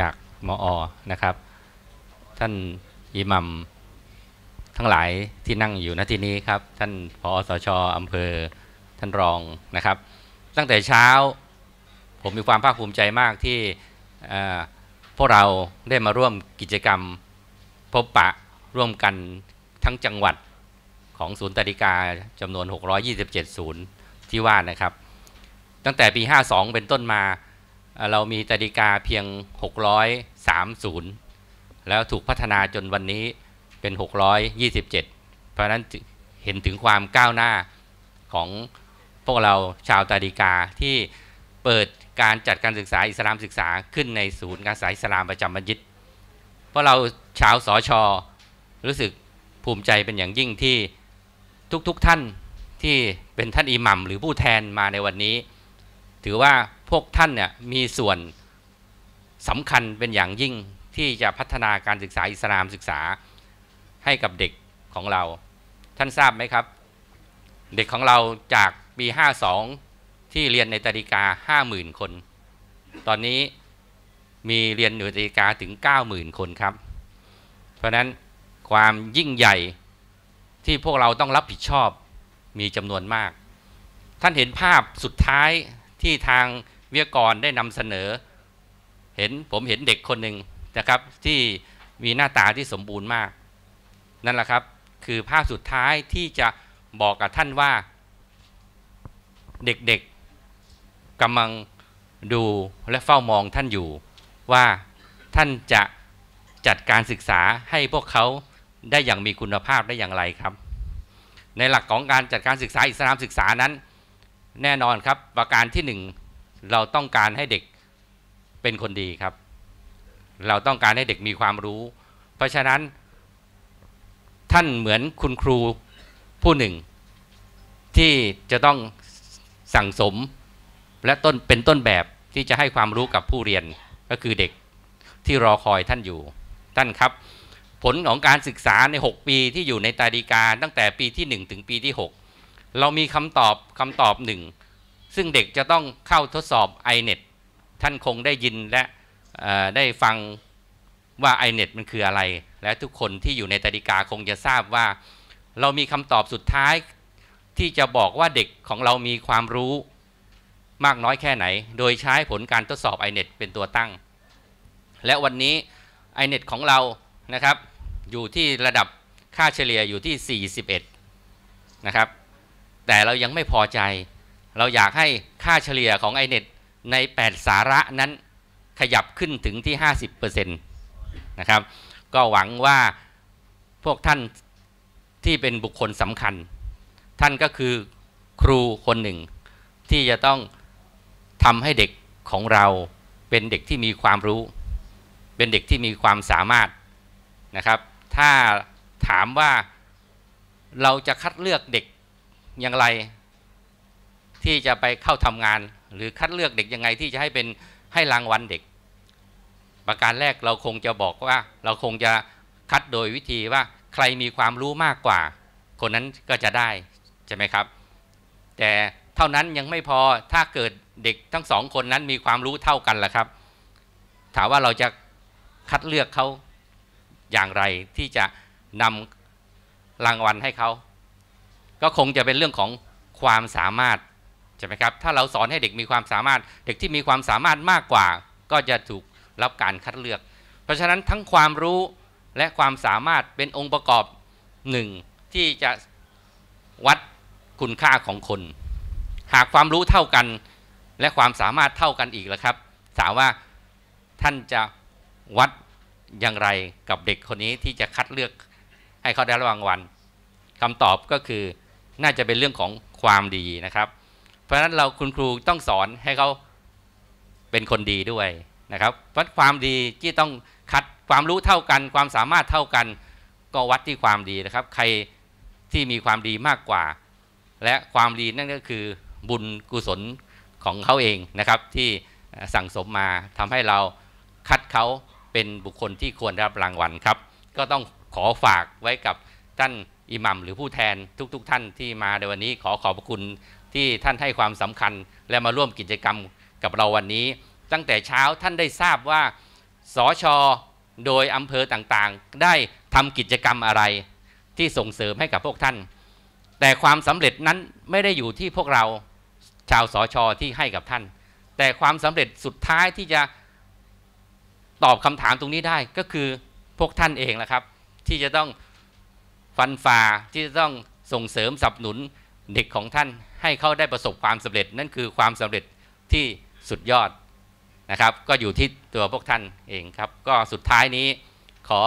จากมออนะครับ ท่านอิหมัมทั้งหลายที่นั่งอยู่ณที่นี้ครับ ท่านพอสชอำเภอท่าน รองนะครับ ตั้งแต่เช้าผมมีความภาคภูมิใจมากที่พวกเราได้มาร่วมกิจกรรม พบปะร่วมกันทั้งจังหวัดของศูนย์ตริกาจำนวน 627 ศูนย์ ที่ว่านะครับ ตั้งแต่ปี 52 เป็นต้นมาเรามีตริกาเพียง630แล้วถูกพัฒนาจนวันนี้เป็น627 เพราะนั้นเห็นถึงความก้าวหน้าของพวกเราชาวตาดีกาที่เปิดการจัดการศึกษาอิสลามศึกษาขึ้นในศูนย์การศึกษาอิสลามประจำมัญญิตเพราะเราชาวสอชอรู้สึกภูมิใจเป็นอย่างยิ่งที่ทุกๆทท่านที่เป็นท่านอิหมัมหรือผู้แทนมาในวันนี้ ถือว่าพวกท่านเนี่ยมีส่วนสำคัญเป็นอย่างยิ่งที่จะพัฒนาการศึกษาอิสลามศึกษาให้กับเด็กของเราท่านทราบไหมครับเด็กของเราจากปี 52 ที่เรียนในตริกา 50,000 คน ตอนนี้มีเรียนอยู่ตริกาถึง 90,000 คนครับ เพราะนั้นความยิ่งใหญ่ที่พวกเราต้องรับผิดชอบมีจำนวนมาก ท่านเห็นภาพสุดท้ายที่ทางวิทยากรได้นำเสนอเห็นผมเห็นเด็กคนหนึ่งนะครับที่มีหน้าตาที่สมบูรณ์มาก นั่นแหละครับคือภาพสุดท้ายที่จะบอกกับท่านว่าเด็กๆกำลังดูและเฝ้ามองท่านอยู่ว่าท่านจะจัดการศึกษาให้พวกเขาได้อย่างมีคุณภาพได้อย่างไรครับ ในหลักของการจัดการศึกษาอิสลามศึกษานั้น แน่นอนครับประการที่1เราต้องการให้เด็กเป็นคนดีครับ เราต้องการให้เด็กมีความรู้ เพราะฉะนั้น ท่านเหมือนคุณครูผู้หนึ่ง ที่จะต้องสั่งสม และต้นเป็นต้นแบบที่จะให้ความรู้กับผู้เรียน ก็คือเด็กที่รอคอยท่านอยู่ ท่านครับ ผลของการศึกษาใน 6 ปีที่อยู่ในตาดีกาตั้งแต่ปีที่ 1 ถึงปีที่ 6 เรามีคำตอบคำตอบหนึ่งซึ่งเด็กจะต้องเข้าทดสอบ iNet ท่านคงได้ยินและได้ฟังว่า iNet มันคืออะไร และทุกคนที่อยู่ในตริกาคงจะทราบว่าเรามีคำตอบสุดท้าย ที่จะบอกว่าเด็กของเรามีความรู้มากน้อยแค่ไหน โดยใช้ผลการทดสอบ iNet เป็นตัวตั้ง และวันนี้ iNet ของเรานะครับอยู่ที่ระดับค่าเฉลี่ยอยู่ที่ 41 นะครับ แต่เรายังไม่พอใจเราอยากให้ค่าเฉลี่ยของไอเน็ต ใน8สาระนั้นขยับขึ้นถึงที่ 50%นะครับก็หวังว่าพวกท่านที่เป็นบุคคลสำคัญ ท่านก็คือครูคนหนึ่ง ที่จะต้องทำให้เด็กของเราเป็นเด็กที่มีความรู้ เป็นเด็กที่มีความสามารถนะครับ ถ้าถามว่าเราจะคัดเลือกเด็กอย่างไรที่จะไปเข้าทำงานหรือคัดเลือกเด็กยังไงที่จะให้เป็นให้รางวัลเด็ก ประการแรกเราคงจะบอกว่าเราคงจะคัดโดยวิธีว่าใครมีความรู้มากกว่า คนนั้นก็จะได้ใช่ไหมครับ แต่เท่านั้นยังไม่พอถ้าเกิดเด็กทั้งสองคนนั้นมีความรู้เท่ากันล่ะครับ ถามว่าเราจะคัดเลือกเขาอย่างไรที่จะนำรางวัลให้เขาก็คงจะเป็นเรื่องของความสามารถช่ไหมครับ ถ้าเราสอนให้เด็กมีความสามารถ เด็กที่มีความสามารถมากกว่า ก็จะถูกรับการคัดเลือก เพราะฉะนั้นทั้งความรู้และความสามารถเป็นองค์ประกอบหนึ่ง ที่จะวัดคุณค่าของคน หากความรู้เท่ากัน และความสามารถเท่ากันอีกแล้วครับถามว่าท่านจะวัดอย่างไรกับเด็กคนนี้ที่จะคัดเลือกให้เขาได้รางวัลคำตอบก็คือน่าจะเป็นเรื่องของความดีนะครับเพราะฉะนั้นเราคุณครูต้องสอนให้เขาเป็นคนดีด้วยนะครับ วัดความดีที่ต้องคัดความรู้เท่ากัน ความสามารถเท่ากัน ก็วัดที่ความดีนะครับ ใครที่มีความดีมากกว่า และความดีนั่นก็คือบุญกุศลของเขาเองนะครับ ที่สั่งสมมาทำให้เราคัดเขาเป็นบุคคลที่ควรรับรางวัลครับ ก็ต้องขอฝากไว้กับท่านอิหมัมหรือผู้แทนทุกๆทท่านที่มาในวันนี้ขอขอบคุณที่ท่านให้ความสำคัญและมาร่วมกิจกรรมกับเราวันนี้ ตั้งแต่เช้าท่านได้ทราบว่าสอชอโดยอำเภอต่างๆ ได้ทำกิจกรรมอะไร ที่ส่งเสริมให้กับพวกท่าน แต่ความสำเร็จนั้นไม่ได้อยู่ที่พวกเราชาวสอชอที่ให้กับท่าน แต่ความสำเร็จสุดท้ายที่จะตอบคำถามตรงนี้ได้ก็คือพวกท่านเองแหละครับ ที่จะต้องฟันฝ่าที่จะต้องส่งเสริมสนับสนุนเด็กของท่านให้เขาได้ประสบความสำเร็จนั่นคือความสำเร็จที่สุดยอดนะครับก็อยู่ที่ตัวพวกท่านเองครับก็สุดท้ายนี้ ขอ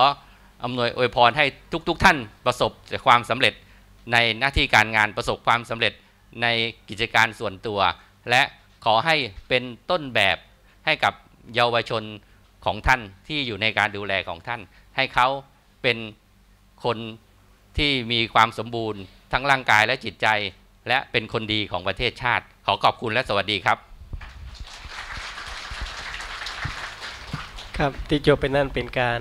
อำนวยอวยพรให้ทุกๆทท่านประสบความสำเร็จในหน้าที่การงานประสบความสำเร็จในกิจการส่วนตัว และขอให้เป็นต้นแบบให้กับเยาวชนของท่านที่อยู่ในการดูแลของท่าน ให้เขาเป็นคนที่มีความสมบูรณ์ทั้งร่างกายและจิตใจและเป็นคนดีของประเทศชาติ ขอขอบคุณและสวัสดีครับ ครับที่จบไปนั่นเป็นการ